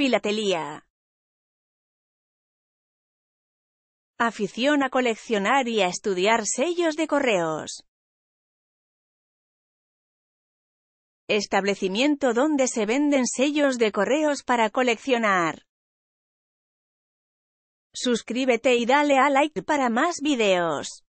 Filatelía. Afición a coleccionar y a estudiar sellos de correos. Establecimiento donde se venden sellos de correos para coleccionar. Suscríbete y dale a like para más videos.